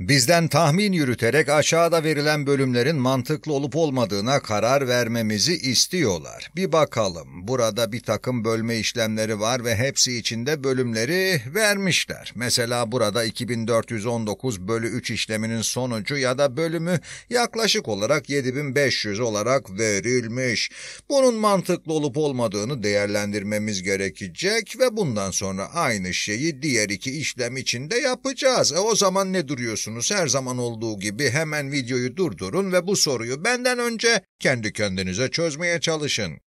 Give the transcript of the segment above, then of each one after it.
Bizden tahmin yürüterek aşağıda verilen bölümlerin mantıklı olup olmadığına karar vermemizi istiyorlar. Bir bakalım, burada bir takım bölme işlemleri var ve hepsi içinde bölümleri vermişler. Mesela burada 2419 bölü 3 işleminin sonucu ya da bölümü yaklaşık olarak 7500 olarak verilmiş. Bunun mantıklı olup olmadığını değerlendirmemiz gerekecek ve bundan sonra aynı şeyi diğer iki işlem içinde yapacağız. E o zaman ne duruyorsun? soruyorsunuz. Her zaman olduğu gibi hemen videoyu durdurun ve bu soruyu benden önce kendi kendinize çözmeye çalışın.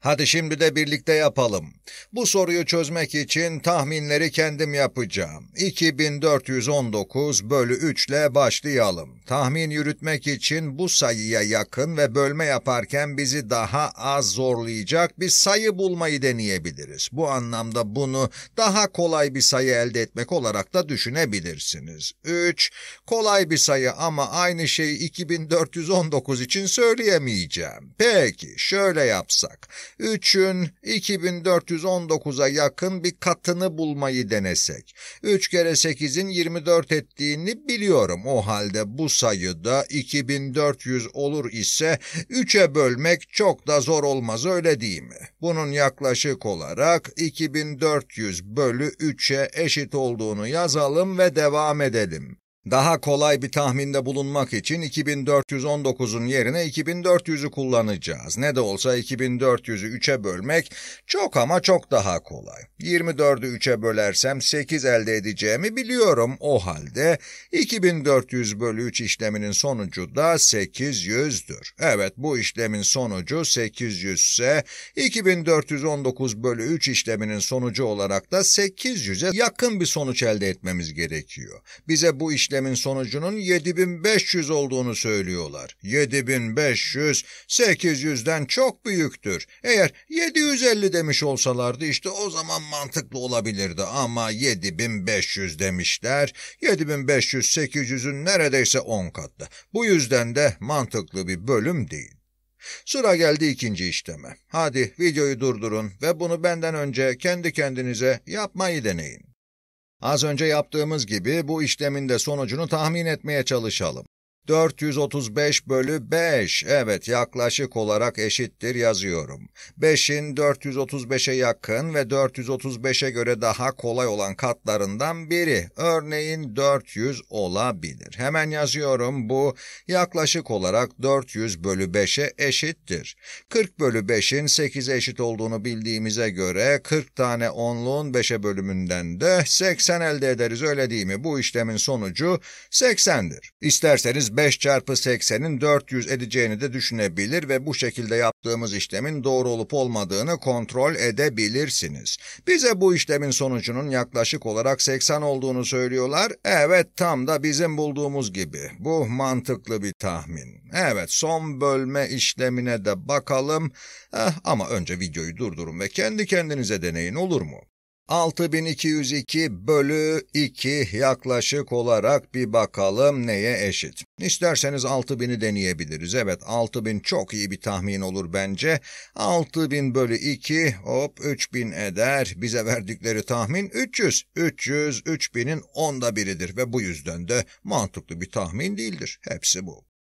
Hadi şimdi de birlikte yapalım. Bu soruyu çözmek için tahminleri kendim yapacağım. 2419 bölü 3 ile başlayalım. Tahmin yürütmek için bu sayıya yakın ve bölme yaparken bizi daha az zorlayacak bir sayı bulmayı deneyebiliriz. Bu anlamda bunu daha kolay bir sayı elde etmek olarak da düşünebilirsiniz. 3. Kolay bir sayı ama aynı şeyi 2419 için söyleyemeyeceğim. Peki şöyle yapsak. 3'ün 2419'a yakın bir katını bulmayı denesek. 3 kere 8'in 24 ettiğini biliyorum. O halde bu sayıda 2400 olur ise 3'e bölmek çok da zor olmaz öyle değil mi? Bunun yaklaşık olarak 2400 bölü 3'e eşit olduğunu yazalım ve devam edelim. Daha kolay bir tahminde bulunmak için 2419'un yerine 2400'ü kullanacağız. Ne de olsa 2400'ü 3'e bölmek çok ama çok daha kolay. 24'ü 3'e bölersem 8 elde edeceğimi biliyorum o halde. 2400 bölü 3 işleminin sonucu da 800'dür. Evet bu işlemin sonucu 800 ise 2419 bölü 3 işleminin sonucu olarak da 800'e yakın bir sonuç elde etmemiz gerekiyor. Bize bu işlem denklemin sonucunun 7500 olduğunu söylüyorlar. 7500, 800'den çok büyüktür. Eğer 750 demiş olsalardı işte o zaman mantıklı olabilirdi ama 7500 demişler. 7500, 800'ün neredeyse 10 katlı. Bu yüzden de mantıklı bir bölüm değil. Sıra geldi ikinci işleme. Hadi videoyu durdurun ve bunu benden önce kendi kendinize yapmayı deneyin. Az önce yaptığımız gibi bu işlemin de sonucunu tahmin etmeye çalışalım. 435 bölü 5, evet yaklaşık olarak eşittir yazıyorum. 5'in 435'e yakın ve 435'e göre daha kolay olan katlarından biri, örneğin 400 olabilir. Hemen yazıyorum, bu yaklaşık olarak 400 bölü 5'e eşittir. 40 bölü 5'in 8'e eşit olduğunu bildiğimize göre 40 tane onluğun 5'e bölümünden de 80 elde ederiz öyle değil mi? Bu işlemin sonucu 80'dir. İsterseniz 5 çarpı 80'in 400 edeceğini de düşünebilir ve bu şekilde yaptığımız işlemin doğru olup olmadığını kontrol edebilirsiniz. Bize bu işlemin sonucunun yaklaşık olarak 80 olduğunu söylüyorlar. Evet tam da bizim bulduğumuz gibi. Bu mantıklı bir tahmin. Evet son bölme işlemine de bakalım. Eh, ama önce videoyu durdurun ve kendi kendinize deneyin olur mu? 6202 bölü 2 yaklaşık olarak bir bakalım neye eşit. İsterseniz 6000'i deneyebiliriz. Evet 6000 çok iyi bir tahmin olur bence. 6000 bölü 2 hop 3000 eder. Bize verdikleri tahmin 300. 300 3000'in onda biridir ve bu yüzden de mantıklı bir tahmin değildir. Hepsi bu.